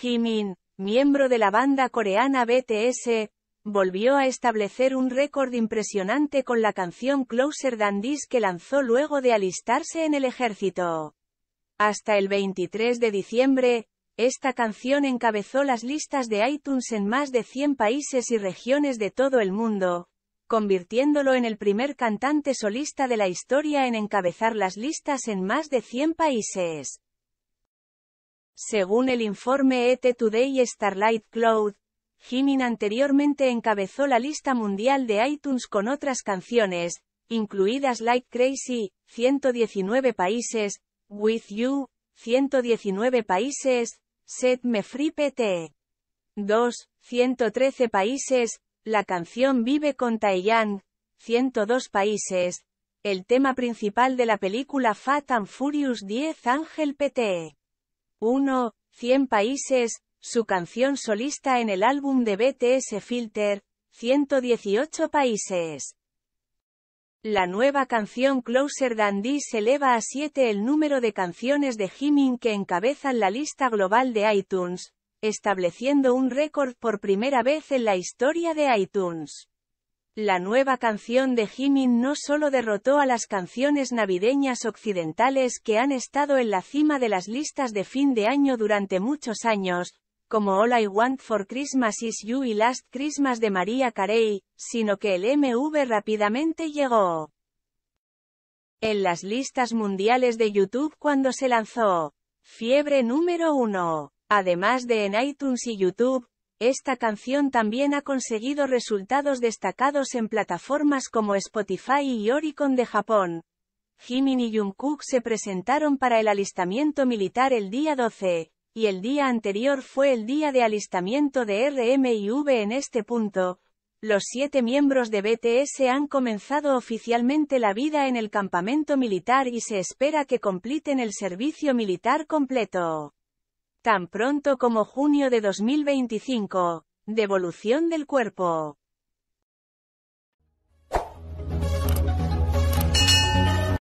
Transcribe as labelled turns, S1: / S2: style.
S1: Jimin, miembro de la banda coreana BTS, volvió a establecer un récord impresionante con la canción Closer Than This que lanzó luego de alistarse en el ejército. Hasta el 23 de diciembre, esta canción encabezó las listas de iTunes en más de 100 países y regiones de todo el mundo, convirtiéndolo en el primer cantante solista de la historia en encabezar las listas en más de 100 países. Según el informe ET Today Starlight Cloud, Jimin anteriormente encabezó la lista mundial de iTunes con otras canciones, incluidas Like Crazy, 119 países, With You, 119 países, Set Me Free PT. 2, 113 países, la canción Vive con Taeyang, 102 países, el tema principal de la película Fat and Furious 10 Ángel PT. E. 1. 100 países, su canción solista en el álbum de BTS Filter, 118 países. La nueva canción Closer Than This eleva a 7 el número de canciones de Jimin que encabezan la lista global de iTunes, estableciendo un récord por primera vez en la historia de iTunes. La nueva canción de Jimin no solo derrotó a las canciones navideñas occidentales que han estado en la cima de las listas de fin de año durante muchos años, como All I Want for Christmas Is You y Last Christmas de María Carey, sino que el MV rápidamente llegó en las listas mundiales de YouTube cuando se lanzó. Fiebre número 1. Además de en iTunes y YouTube, esta canción también ha conseguido resultados destacados en plataformas como Spotify y Oricon de Japón. Jimin y Jungkook se presentaron para el alistamiento militar el día 12, y el día anterior fue el día de alistamiento de RMIV en este punto. Los siete miembros de BTS han comenzado oficialmente la vida en el campamento militar y se espera que completen el servicio militar completo. Tan pronto como junio de 2025. Devolución del cuerpo.